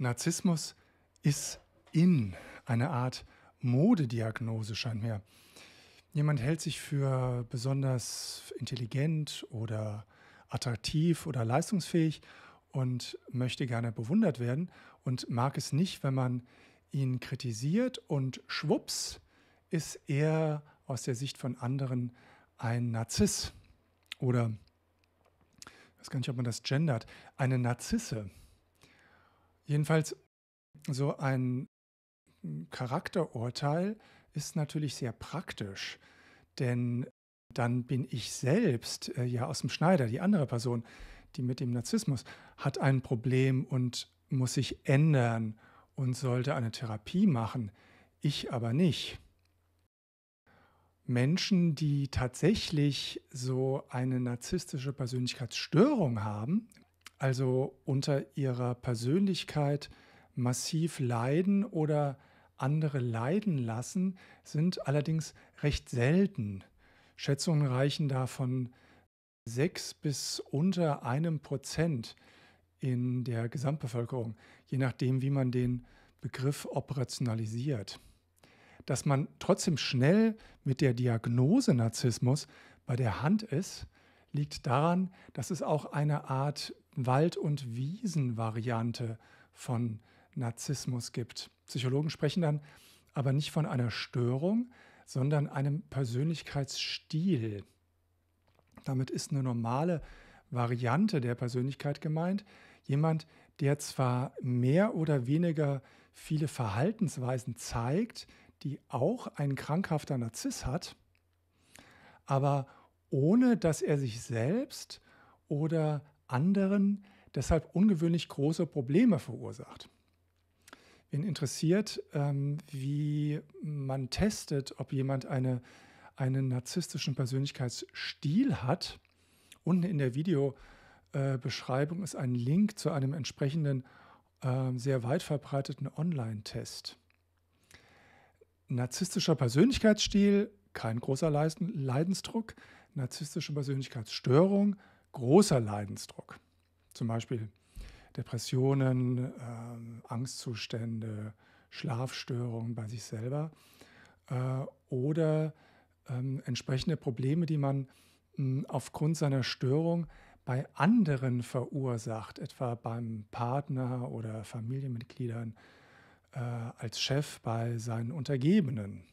Narzissmus ist in, eine Art Modediagnose scheint mir. Jemand hält sich für besonders intelligent oder attraktiv oder leistungsfähig und möchte gerne bewundert werden und mag es nicht, wenn man ihn kritisiert und schwupps ist er aus der Sicht von anderen ein Narziss oder, ich weiß gar nicht, ob man das gendert, eine Narzisse. Jedenfalls so ein Charakterurteil ist natürlich sehr praktisch, denn dann bin ich selbst äh, ja aus dem Schneider, die andere Person, die mit dem Narzissmus hat ein Problem und muss sich ändern und sollte eine Therapie machen, ich aber nicht. Menschen, die tatsächlich so eine narzisstische Persönlichkeitsstörung haben, also unter ihrer Persönlichkeit massiv leiden oder andere leiden lassen, sind allerdings recht selten. Schätzungen reichen da von 6 bis unter einem Prozent in der Gesamtbevölkerung, je nachdem, wie man den Begriff operationalisiert. Dass man trotzdem schnell mit der Diagnose Narzissmus bei der Hand ist, liegt daran, dass es auch eine Art Wald- und Wiesen-Variante von Narzissmus gibt. Psychologen sprechen dann aber nicht von einer Störung, sondern einem Persönlichkeitsstil. Damit ist eine normale Variante der Persönlichkeit gemeint. Jemand, der zwar mehr oder weniger viele Verhaltensweisen zeigt, die auch ein krankhafter Narziss hat, aber ohne dass er sich selbst oder anderen deshalb ungewöhnlich große Probleme verursacht. Wen interessiert, ähm, wie man testet, ob jemand eine, einen narzisstischen Persönlichkeitsstil hat, unten in der Videobeschreibung äh, ist ein Link zu einem entsprechenden, ähm, sehr weit verbreiteten Online-Test. Narzisstischer Persönlichkeitsstil, kein großer Leidensdruck. Narzisstische Persönlichkeitsstörung, großer Leidensdruck, zum Beispiel Depressionen, äh, Angstzustände, Schlafstörungen bei sich selber äh, oder äh, entsprechende Probleme, die man hm, aufgrund seiner Störung bei anderen verursacht, etwa beim Partner oder Familienmitgliedern, äh, als Chef bei seinen Untergebenen.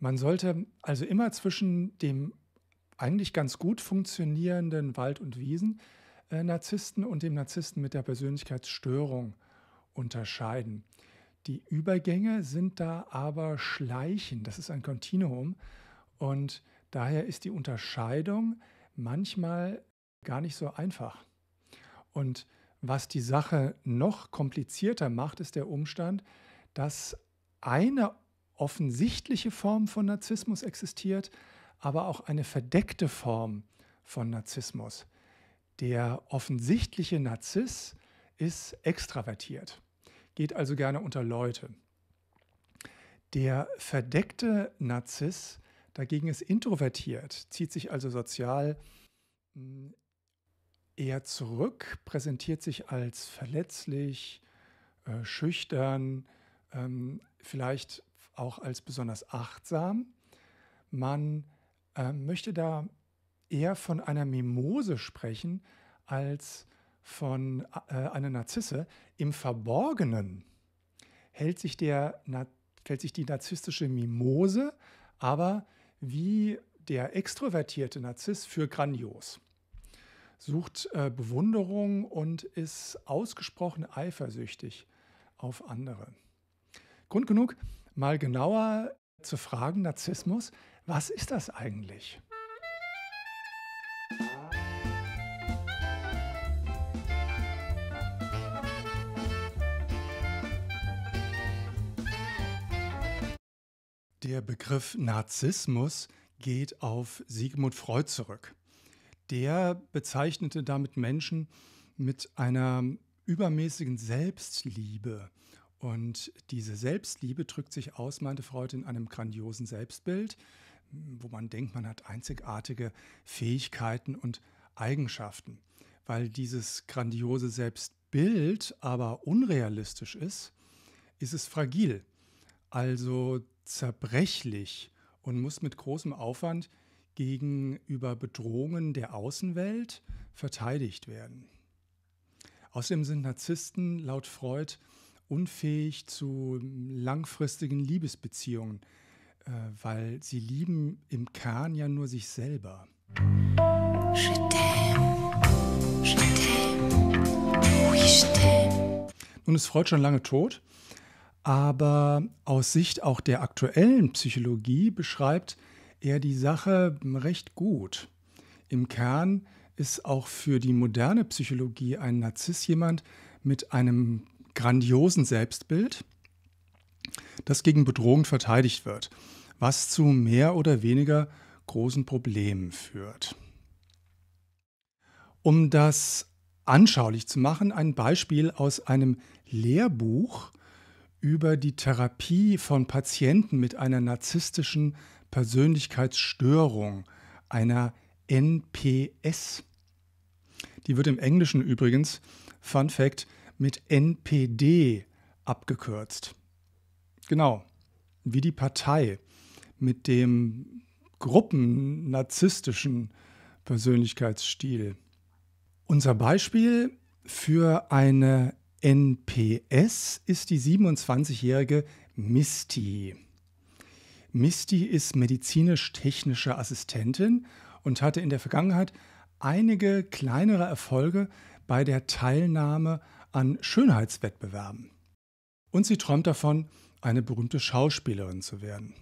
Man sollte also immer zwischen dem eigentlich ganz gut funktionierenden Wald- und Wiesen-Narzissten äh, und dem Narzissten mit der Persönlichkeitsstörung unterscheiden. Die Übergänge sind da aber schleichend. Das ist ein Kontinuum. Und daher ist die Unterscheidung manchmal gar nicht so einfach. Und was die Sache noch komplizierter macht, ist der Umstand, dass eine offensichtliche Form von Narzissmus existiert, aber auch eine verdeckte Form von Narzissmus. Der offensichtliche Narziss ist extravertiert, geht also gerne unter Leute. Der verdeckte Narziss dagegen ist introvertiert, zieht sich also sozial hm, eher zurück, präsentiert sich als verletzlich, äh, schüchtern, ähm, vielleicht auch als besonders achtsam. Man ähm, möchte da eher von einer Mimose sprechen als von äh, einer Narzisse. Im Verborgenen hält sich, der, na, hält sich die narzisstische Mimose aber wie der extrovertierte Narziss für grandios, sucht äh, Bewunderung und ist ausgesprochen eifersüchtig auf andere. Grund genug, mal genauer zu fragen, Narzissmus, was ist das eigentlich? Der Begriff Narzissmus geht auf Sigmund Freud zurück. Der bezeichnete damit Menschen mit einer übermäßigen Selbstliebe, und diese Selbstliebe drückt sich aus, meinte Freud, in einem grandiosen Selbstbild, wo man denkt, man hat einzigartige Fähigkeiten und Eigenschaften. Weil dieses grandiose Selbstbild aber unrealistisch ist, ist es fragil, also zerbrechlich und muss mit großem Aufwand gegenüber Bedrohungen der Außenwelt verteidigt werden. Außerdem sind Narzissten laut Freud unfähig zu langfristigen Liebesbeziehungen, äh, weil sie lieben im Kern ja nur sich selber. Nun ist Freud schon lange tot, aber aus Sicht auch der aktuellen Psychologie beschreibt er die Sache recht gut. Im Kern ist auch für die moderne Psychologie ein Narziss jemand mit einem grandiosen Selbstbild, das gegen Bedrohung verteidigt wird, was zu mehr oder weniger großen Problemen führt. Um das anschaulich zu machen, ein Beispiel aus einem Lehrbuch über die Therapie von Patienten mit einer narzisstischen Persönlichkeitsstörung, einer NPS. Die wird im Englischen übrigens, Fun Fact, mit NPD abgekürzt. Genau, wie die Partei mit dem gruppennarzisstischen Persönlichkeitsstil. Unser Beispiel für eine NPS ist die 27-jährige Misty. Misty ist medizinisch-technische Assistentin und hatte in der Vergangenheit einige kleinere Erfolge bei der Teilnahme an Schönheitswettbewerben. Und sie träumt davon, eine berühmte Schauspielerin zu werden.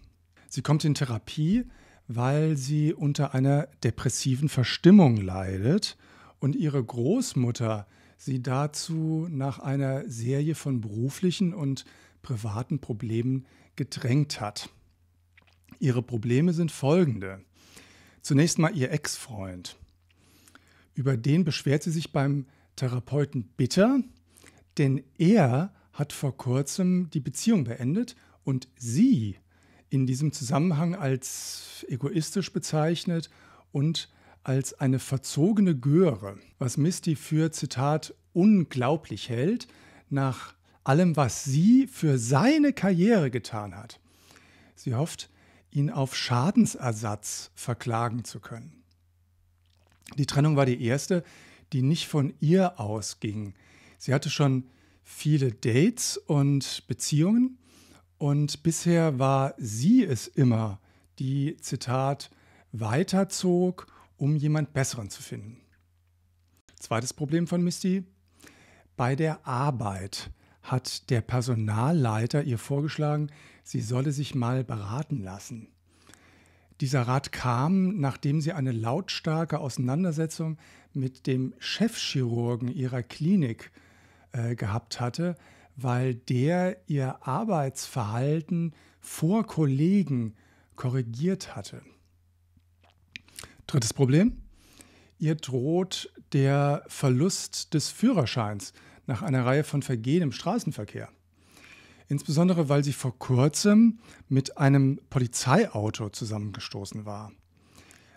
Sie kommt in Therapie, weil sie unter einer depressiven Verstimmung leidet und ihre Großmutter sie dazu nach einer Serie von beruflichen und privaten Problemen gedrängt hat. Ihre Probleme sind folgende. Zunächst mal ihr Ex-Freund. Über den beschwert sie sich beim Therapeuten bitter denn er hat vor kurzem die Beziehung beendet und sie in diesem Zusammenhang als egoistisch bezeichnet und als eine verzogene Göre, was Misty für, Zitat, unglaublich hält, nach allem, was sie für seine Karriere getan hat. Sie hofft, ihn auf Schadensersatz verklagen zu können. Die Trennung war die erste, die nicht von ihr ausging. Sie hatte schon viele Dates und Beziehungen und bisher war sie es immer, die, Zitat, weiterzog, um jemand Besseren zu finden. Zweites Problem von Misty. Bei der Arbeit hat der Personalleiter ihr vorgeschlagen, sie solle sich mal beraten lassen. Dieser Rat kam, nachdem sie eine lautstarke Auseinandersetzung mit dem Chefchirurgen ihrer Klinik äh, gehabt hatte, weil der ihr Arbeitsverhalten vor Kollegen korrigiert hatte. Drittes Problem. Ihr droht der Verlust des Führerscheins nach einer Reihe von Vergehen im Straßenverkehr. Insbesondere weil sie vor kurzem mit einem Polizeiauto zusammengestoßen war.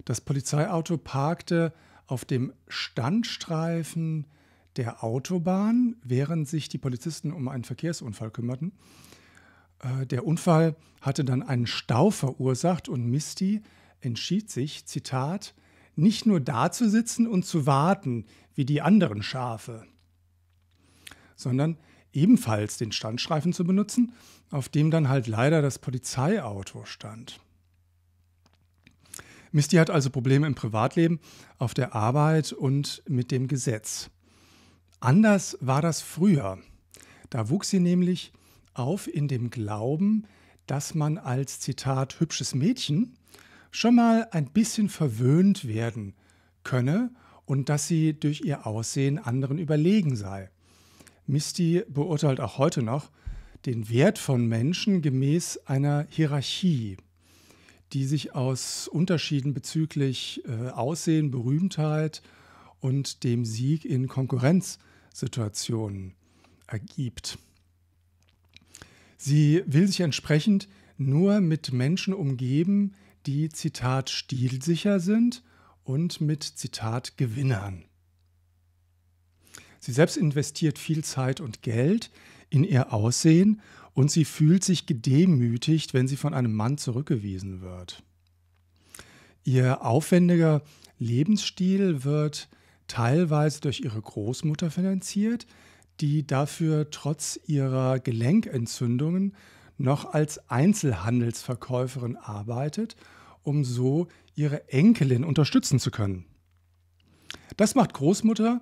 Das Polizeiauto parkte auf dem Standstreifen der Autobahn, während sich die Polizisten um einen Verkehrsunfall kümmerten. Äh, der Unfall hatte dann einen Stau verursacht und Misty entschied sich, Zitat, nicht nur da zu sitzen und zu warten wie die anderen Schafe, sondern ebenfalls den Standstreifen zu benutzen, auf dem dann halt leider das Polizeiauto stand. Misty hat also Probleme im Privatleben, auf der Arbeit und mit dem Gesetz. Anders war das früher. Da wuchs sie nämlich auf in dem Glauben, dass man als Zitat hübsches Mädchen schon mal ein bisschen verwöhnt werden könne und dass sie durch ihr Aussehen anderen überlegen sei. Misty beurteilt auch heute noch den Wert von Menschen gemäß einer Hierarchie, die sich aus Unterschieden bezüglich äh, Aussehen, Berühmtheit und dem Sieg in Konkurrenz äh, Situationen ergibt. Sie will sich entsprechend nur mit Menschen umgeben, die Zitat stilsicher sind und mit Zitat Gewinnern. Sie selbst investiert viel Zeit und Geld in ihr Aussehen und sie fühlt sich gedemütigt, wenn sie von einem Mann zurückgewiesen wird. Ihr aufwendiger Lebensstil wird teilweise durch ihre Großmutter finanziert, die dafür trotz ihrer Gelenkentzündungen noch als Einzelhandelsverkäuferin arbeitet, um so ihre Enkelin unterstützen zu können. Das macht Großmutter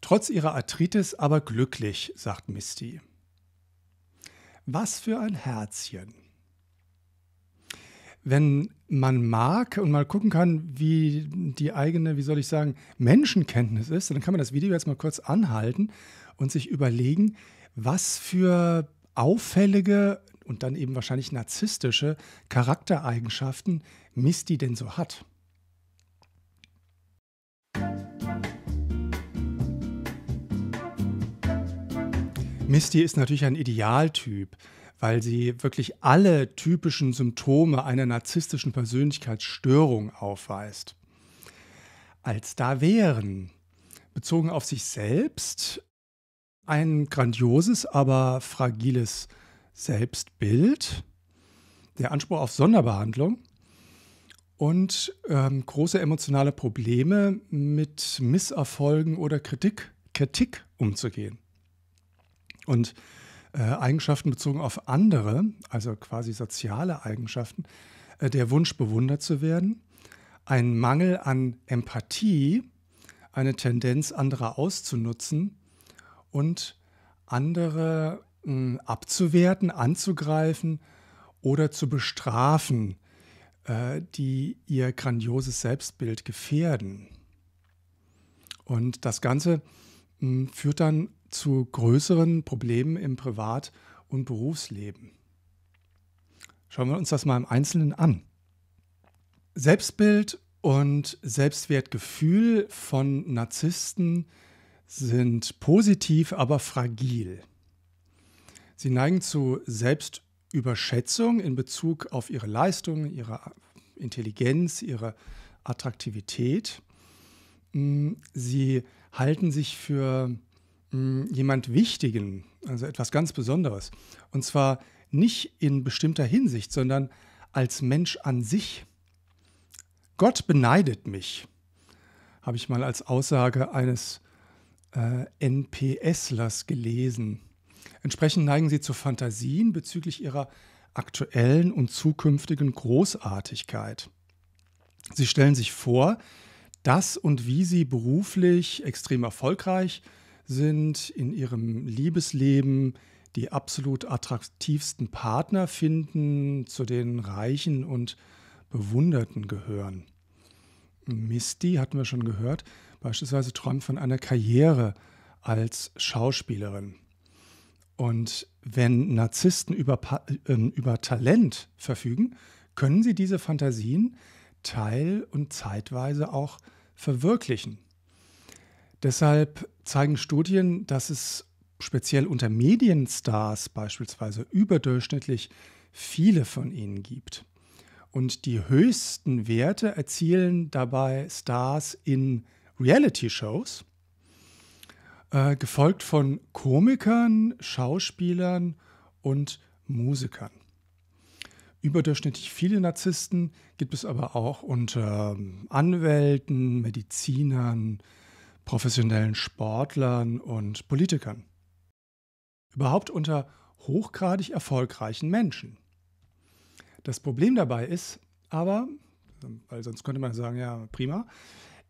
trotz ihrer Arthritis aber glücklich, sagt Misty. Was für ein Herzchen wenn man mag und mal gucken kann, wie die eigene, wie soll ich sagen, Menschenkenntnis ist, dann kann man das Video jetzt mal kurz anhalten und sich überlegen, was für auffällige und dann eben wahrscheinlich narzisstische Charaktereigenschaften Misty denn so hat. Misty ist natürlich ein Idealtyp weil sie wirklich alle typischen Symptome einer narzisstischen Persönlichkeitsstörung aufweist. Als da wären, bezogen auf sich selbst, ein grandioses, aber fragiles Selbstbild, der Anspruch auf Sonderbehandlung und ähm, große emotionale Probleme mit Misserfolgen oder Kritik, Kritik umzugehen. Und äh, Eigenschaften bezogen auf andere, also quasi soziale Eigenschaften, äh, der Wunsch bewundert zu werden, ein Mangel an Empathie, eine Tendenz andere auszunutzen und andere hm, abzuwerten, anzugreifen oder zu bestrafen, äh, die ihr grandioses Selbstbild gefährden. Und das Ganze hm, führt dann zu größeren Problemen im Privat- und Berufsleben. Schauen wir uns das mal im Einzelnen an. Selbstbild und Selbstwertgefühl von Narzissten sind positiv, aber fragil. Sie neigen zu Selbstüberschätzung in Bezug auf ihre Leistungen, ihre Intelligenz, ihre Attraktivität. Sie halten sich für jemand Wichtigen, also etwas ganz Besonderes. Und zwar nicht in bestimmter Hinsicht, sondern als Mensch an sich. Gott beneidet mich, habe ich mal als Aussage eines äh, NPSlers gelesen. Entsprechend neigen sie zu Fantasien bezüglich ihrer aktuellen und zukünftigen Großartigkeit. Sie stellen sich vor, dass und wie sie beruflich extrem erfolgreich, sind sind, in ihrem Liebesleben die absolut attraktivsten Partner finden, zu den Reichen und Bewunderten gehören. Misty hatten wir schon gehört, beispielsweise träumt von einer Karriere als Schauspielerin. Und wenn Narzissten über, äh, über Talent verfügen, können sie diese Fantasien teil- und zeitweise auch verwirklichen. Deshalb zeigen Studien, dass es speziell unter Medienstars beispielsweise überdurchschnittlich viele von ihnen gibt. Und die höchsten Werte erzielen dabei Stars in Reality-Shows, äh, gefolgt von Komikern, Schauspielern und Musikern. Überdurchschnittlich viele Narzissten gibt es aber auch unter Anwälten, Medizinern, professionellen Sportlern und Politikern. Überhaupt unter hochgradig erfolgreichen Menschen. Das Problem dabei ist aber, weil sonst könnte man sagen, ja, prima,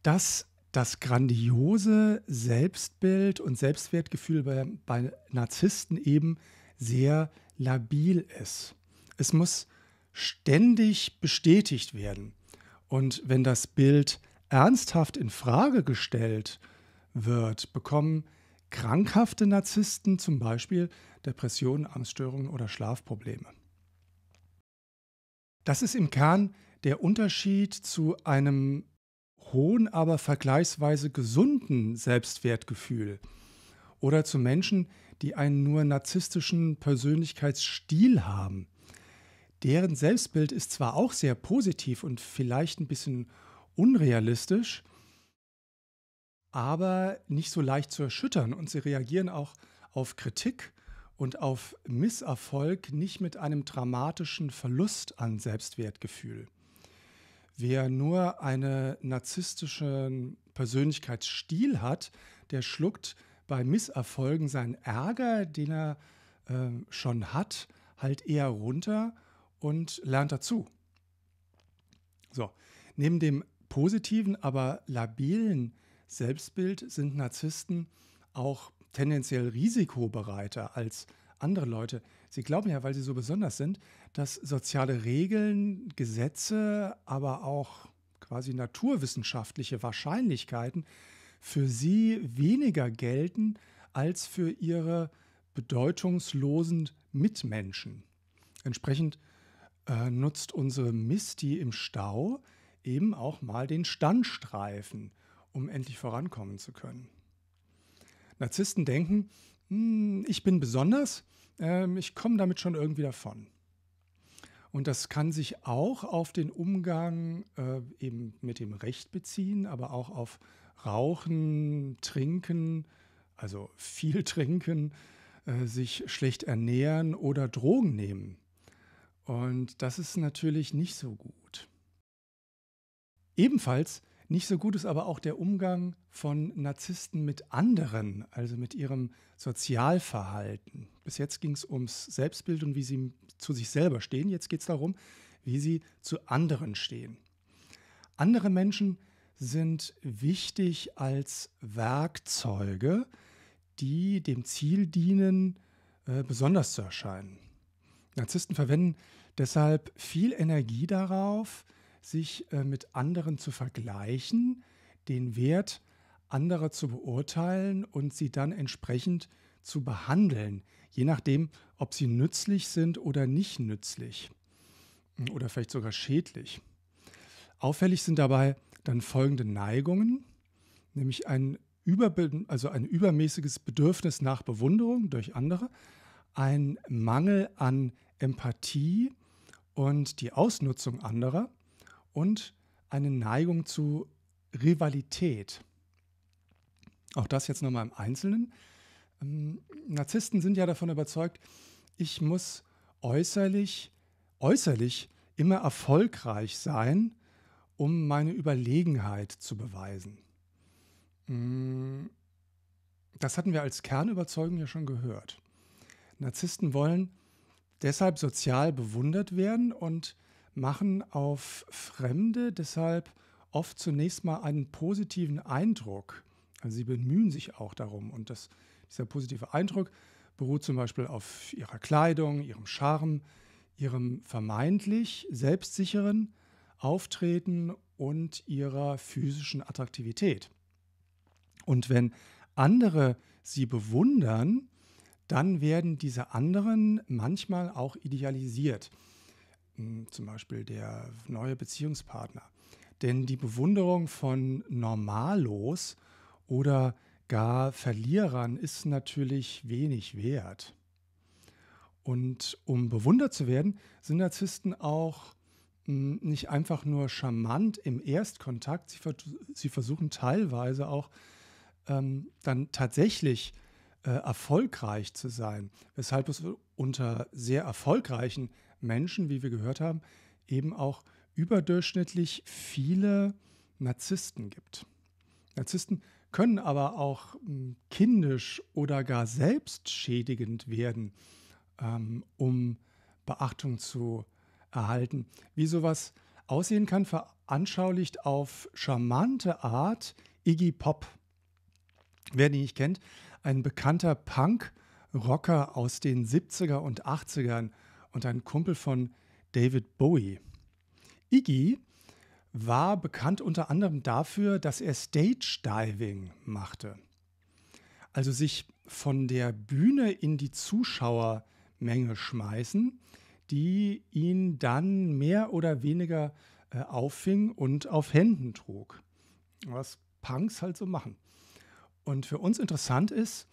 dass das grandiose Selbstbild und Selbstwertgefühl bei, bei Narzissten eben sehr labil ist. Es muss ständig bestätigt werden. Und wenn das Bild ernsthaft in Frage gestellt wird, bekommen krankhafte Narzissten zum Beispiel Depressionen, Angststörungen oder Schlafprobleme. Das ist im Kern der Unterschied zu einem hohen, aber vergleichsweise gesunden Selbstwertgefühl oder zu Menschen, die einen nur narzisstischen Persönlichkeitsstil haben. Deren Selbstbild ist zwar auch sehr positiv und vielleicht ein bisschen unrealistisch, aber nicht so leicht zu erschüttern. Und sie reagieren auch auf Kritik und auf Misserfolg nicht mit einem dramatischen Verlust an Selbstwertgefühl. Wer nur einen narzisstischen Persönlichkeitsstil hat, der schluckt bei Misserfolgen seinen Ärger, den er äh, schon hat, halt eher runter und lernt dazu. So, neben dem positiven, aber labilen Selbstbild sind Narzissten auch tendenziell risikobereiter als andere Leute. Sie glauben ja, weil sie so besonders sind, dass soziale Regeln, Gesetze, aber auch quasi naturwissenschaftliche Wahrscheinlichkeiten für sie weniger gelten als für ihre bedeutungslosen Mitmenschen. Entsprechend äh, nutzt unsere Misty im Stau eben auch mal den Standstreifen, um endlich vorankommen zu können. Narzissten denken, hm, ich bin besonders, ähm, ich komme damit schon irgendwie davon. Und das kann sich auch auf den Umgang äh, eben mit dem Recht beziehen, aber auch auf Rauchen, Trinken, also viel trinken, äh, sich schlecht ernähren oder Drogen nehmen. Und das ist natürlich nicht so gut. Ebenfalls nicht so gut ist aber auch der Umgang von Narzissten mit anderen, also mit ihrem Sozialverhalten. Bis jetzt ging es ums Selbstbild und wie sie zu sich selber stehen. Jetzt geht es darum, wie sie zu anderen stehen. Andere Menschen sind wichtig als Werkzeuge, die dem Ziel dienen, äh, besonders zu erscheinen. Narzissten verwenden deshalb viel Energie darauf, sich äh, mit anderen zu vergleichen, den Wert anderer zu beurteilen und sie dann entsprechend zu behandeln, je nachdem, ob sie nützlich sind oder nicht nützlich hm, oder vielleicht sogar schädlich. Auffällig sind dabei dann folgende Neigungen, nämlich ein, Überbe also ein übermäßiges Bedürfnis nach Bewunderung durch andere, ein Mangel an Empathie und die Ausnutzung anderer, und eine Neigung zu Rivalität. Auch das jetzt nochmal im Einzelnen. Ähm, Narzissten sind ja davon überzeugt, ich muss äußerlich, äußerlich immer erfolgreich sein, um meine Überlegenheit zu beweisen. Mm, das hatten wir als Kernüberzeugung ja schon gehört. Narzissten wollen deshalb sozial bewundert werden und machen auf Fremde deshalb oft zunächst mal einen positiven Eindruck. Also sie bemühen sich auch darum und das, dieser positive Eindruck beruht zum Beispiel auf ihrer Kleidung, ihrem Charme, ihrem vermeintlich selbstsicheren Auftreten und ihrer physischen Attraktivität. Und wenn andere sie bewundern, dann werden diese anderen manchmal auch idealisiert zum Beispiel der neue Beziehungspartner. Denn die Bewunderung von Normalos oder gar Verlierern ist natürlich wenig wert. Und um bewundert zu werden, sind Narzissten auch hm, nicht einfach nur charmant im Erstkontakt, sie, ver sie versuchen teilweise auch ähm, dann tatsächlich äh, erfolgreich zu sein, weshalb es unter sehr erfolgreichen Menschen, wie wir gehört haben, eben auch überdurchschnittlich viele Narzissten gibt. Narzissten können aber auch hm, kindisch oder gar selbstschädigend werden, ähm, um Beachtung zu erhalten. Wie sowas aussehen kann, veranschaulicht auf charmante Art Iggy Pop. Wer den nicht kennt, ein bekannter Punk-Rocker aus den 70er und 80ern und ein Kumpel von David Bowie. Iggy war bekannt unter anderem dafür, dass er Stage Diving machte, also sich von der Bühne in die Zuschauermenge schmeißen, die ihn dann mehr oder weniger äh, auffing und auf Händen trug, was Punks halt so machen. Und für uns interessant ist,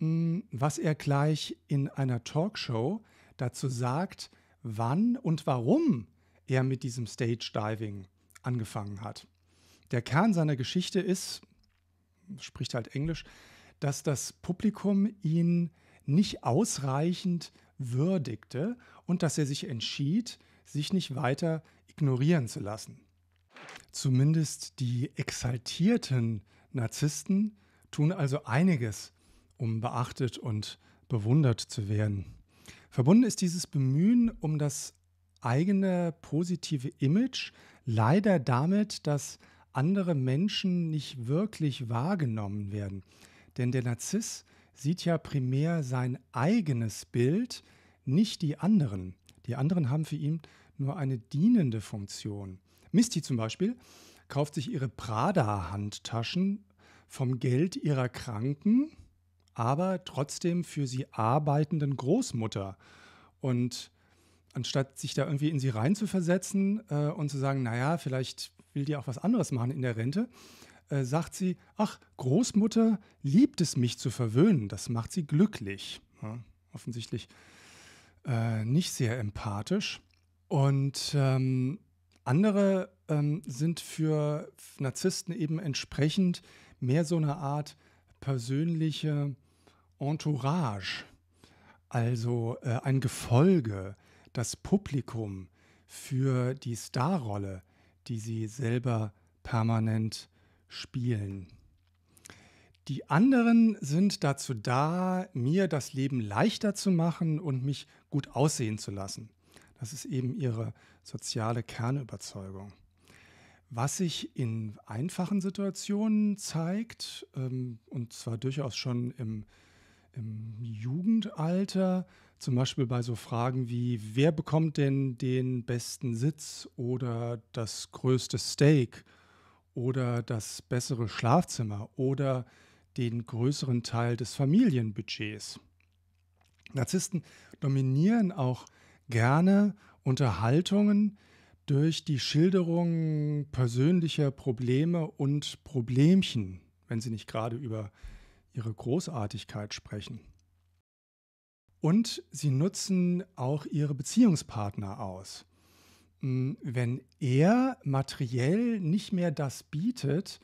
mh, hm, was er gleich in einer Talkshow dazu sagt, wann und warum er mit diesem Stage Diving angefangen hat. Der Kern seiner Geschichte ist, spricht halt Englisch, dass das Publikum ihn nicht ausreichend würdigte und dass er sich entschied, sich nicht weiter ignorieren zu lassen. Zumindest die exaltierten Narzissten tun also einiges, um beachtet und bewundert zu werden. Verbunden ist dieses Bemühen um das eigene positive Image leider damit, dass andere Menschen nicht wirklich wahrgenommen werden. Denn der Narziss sieht ja primär sein eigenes Bild, nicht die anderen. Die anderen haben für ihn nur eine dienende Funktion. Misty zum Beispiel kauft sich ihre Prada-Handtaschen vom Geld ihrer Kranken aber trotzdem für sie arbeitenden Großmutter. Und anstatt sich da irgendwie in sie reinzuversetzen äh, und zu sagen, naja, vielleicht will die auch was anderes machen in der Rente, äh, sagt sie, ach, Großmutter liebt es, mich zu verwöhnen, das macht sie glücklich. Ja, offensichtlich äh, nicht sehr empathisch. Und ähm, andere ähm, sind für Narzissten eben entsprechend mehr so eine Art persönliche Entourage, also äh, ein Gefolge, das Publikum für die Starrolle, die sie selber permanent spielen. Die anderen sind dazu da, mir das Leben leichter zu machen und mich gut aussehen zu lassen. Das ist eben ihre soziale Kernüberzeugung. Was sich in einfachen Situationen zeigt, ähm, und zwar durchaus schon im im Jugendalter, zum Beispiel bei so Fragen wie, wer bekommt denn den besten Sitz oder das größte Steak oder das bessere Schlafzimmer oder den größeren Teil des Familienbudgets. Narzissten dominieren auch gerne Unterhaltungen durch die Schilderung persönlicher Probleme und Problemchen, wenn sie nicht gerade über ihre Großartigkeit sprechen. Und sie nutzen auch ihre Beziehungspartner aus. Hm, wenn er materiell nicht mehr das bietet,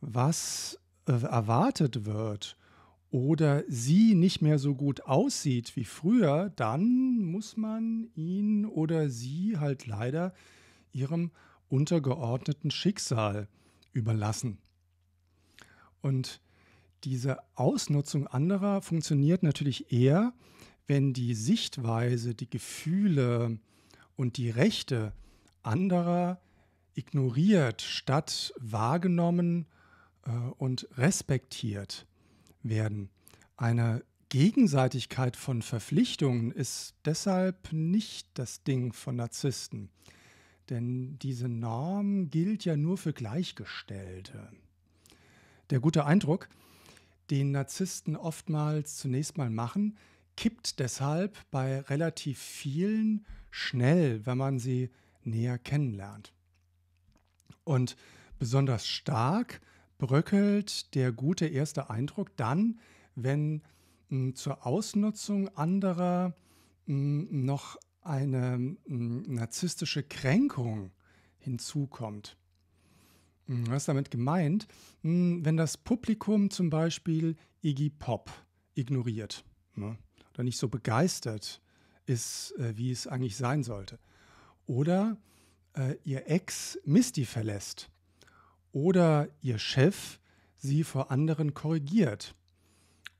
was äh, erwartet wird, oder sie nicht mehr so gut aussieht wie früher, dann muss man ihn oder sie halt leider ihrem untergeordneten Schicksal überlassen. Und diese Ausnutzung anderer funktioniert natürlich eher, wenn die Sichtweise, die Gefühle und die Rechte anderer ignoriert statt wahrgenommen äh, und respektiert werden. Eine Gegenseitigkeit von Verpflichtungen ist deshalb nicht das Ding von Narzissten, denn diese Norm gilt ja nur für Gleichgestellte. Der gute Eindruck, den Narzissten oftmals zunächst mal machen, kippt deshalb bei relativ vielen schnell, wenn man sie näher kennenlernt. Und besonders stark bröckelt der gute erste Eindruck dann, wenn mh, hm, zur Ausnutzung anderer mh, hm, noch eine mh, hm, narzisstische Kränkung hinzukommt. Hm, was ist damit gemeint? Hm, wenn das Publikum zum Beispiel Iggy Pop ignoriert ne? oder nicht so begeistert ist, äh, wie es eigentlich sein sollte. Oder äh, ihr Ex Misty verlässt. Oder ihr Chef sie vor anderen korrigiert.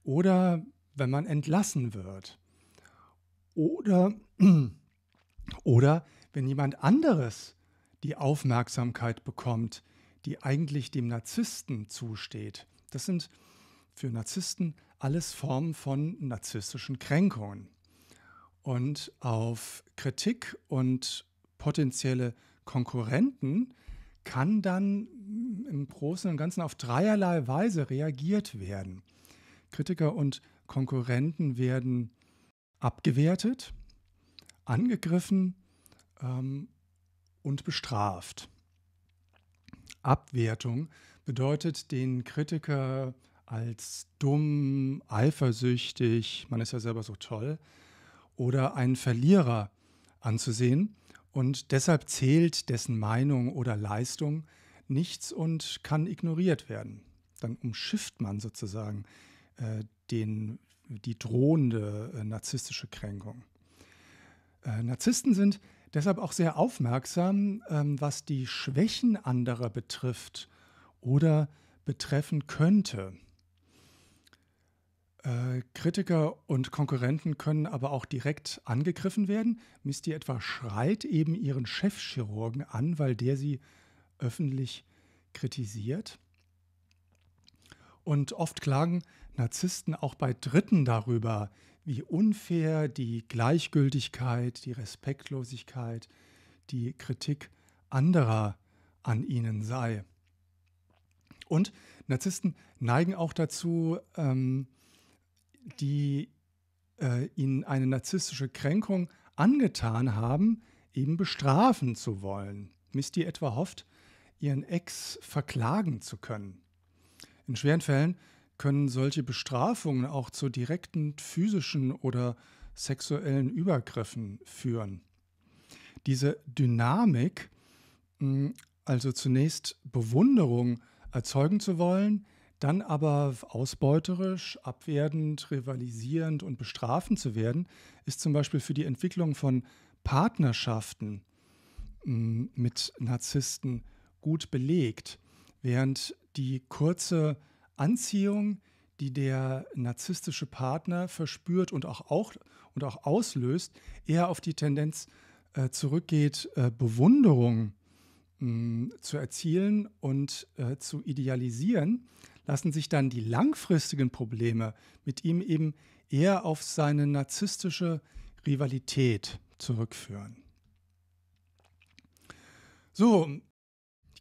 Oder wenn man entlassen wird. Oder, oder wenn jemand anderes die Aufmerksamkeit bekommt, die eigentlich dem Narzissten zusteht. Das sind für Narzissten alles Formen von narzisstischen Kränkungen. Und auf Kritik und potenzielle Konkurrenten kann dann im Großen und Ganzen auf dreierlei Weise reagiert werden. Kritiker und Konkurrenten werden abgewertet, angegriffen ähm, und bestraft. Abwertung bedeutet den Kritiker als dumm, eifersüchtig, man ist ja selber so toll, oder einen Verlierer anzusehen. Und deshalb zählt dessen Meinung oder Leistung nichts und kann ignoriert werden. Dann umschifft man sozusagen äh, den, die drohende äh, narzisstische Kränkung. Äh, Narzissten sind Deshalb auch sehr aufmerksam, ähm, was die Schwächen anderer betrifft oder betreffen könnte. Äh, Kritiker und Konkurrenten können aber auch direkt angegriffen werden. Misty etwa schreit eben ihren Chefchirurgen an, weil der sie öffentlich kritisiert. Und oft klagen Narzissten auch bei Dritten darüber, wie unfair die Gleichgültigkeit, die Respektlosigkeit, die Kritik anderer an ihnen sei. Und Narzissten neigen auch dazu, ähm, die äh, ihnen eine narzisstische Kränkung angetan haben, eben bestrafen zu wollen. Misty etwa hofft, ihren Ex verklagen zu können. In schweren Fällen können solche Bestrafungen auch zu direkten physischen oder sexuellen Übergriffen führen. Diese Dynamik, hm, also zunächst Bewunderung erzeugen zu wollen, dann aber ausbeuterisch, abwertend, rivalisierend und bestrafend zu werden, ist zum Beispiel für die Entwicklung von Partnerschaften hm, mit Narzissten gut belegt, während die kurze Anziehung, die der narzisstische Partner verspürt und auch, auch, und auch auslöst, eher auf die Tendenz äh, zurückgeht, äh, Bewunderung mh, hm, zu erzielen und äh, zu idealisieren, lassen sich dann die langfristigen Probleme mit ihm eben eher auf seine narzisstische Rivalität zurückführen. So,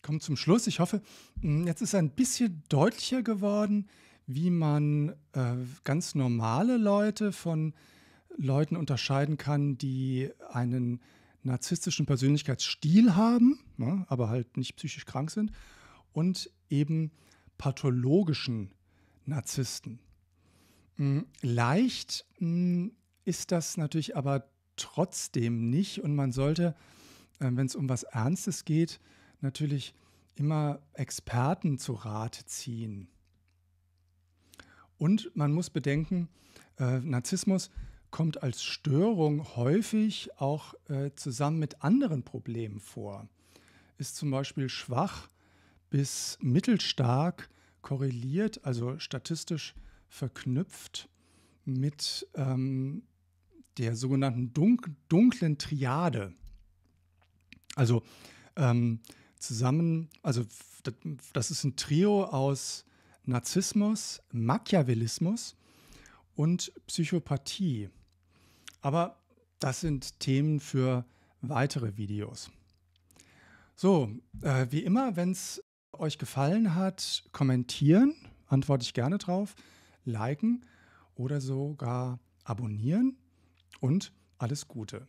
ich komme zum Schluss. Ich hoffe, mm, jetzt ist ein bisschen deutlicher geworden, wie man äh, ganz normale Leute von Leuten unterscheiden kann, die einen narzisstischen Persönlichkeitsstil haben, ne, aber halt nicht psychisch krank sind, und eben pathologischen Narzissten. Mm, leicht mm, ist das natürlich aber trotzdem nicht und man sollte, äh, wenn es um was Ernstes geht, natürlich immer Experten zu Rat ziehen. Und man muss bedenken, äh, Narzissmus kommt als Störung häufig auch äh, zusammen mit anderen Problemen vor. Ist zum Beispiel schwach bis mittelstark korreliert, also statistisch verknüpft mit ähm, der sogenannten dunk dunklen Triade. Also ähm, zusammen, also das ist ein Trio aus Narzissmus, Machiavellismus und Psychopathie. Aber das sind Themen für weitere Videos. So, äh, wie immer, wenn es euch gefallen hat, kommentieren, antworte ich gerne drauf, liken oder sogar abonnieren und alles Gute.